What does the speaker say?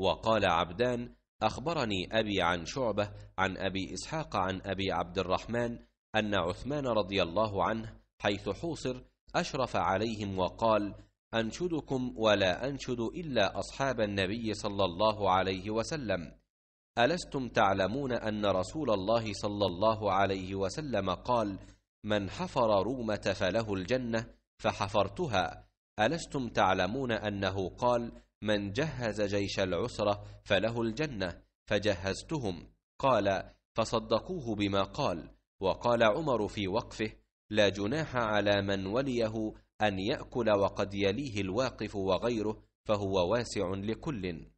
وقال عبدان أخبرني أبي عن شعبة عن أبي إسحاق عن أبي عبد الرحمن أن عثمان رضي الله عنه حيث حوصر أشرف عليهم وقال أنشدكم ولا أنشد إلا أصحاب النبي صلى الله عليه وسلم ألستم تعلمون أن رسول الله صلى الله عليه وسلم قال من حفر رومة فله الجنة فحفرتها ألستم تعلمون أنه قال من جهز جيش العسرة فله الجنة فجهزتهم قال فصدقوه بما قال وقال عمر في وقفه لا جناح على من وليه أن يأكل وقد يليه الواقف وغيره فهو واسع لكل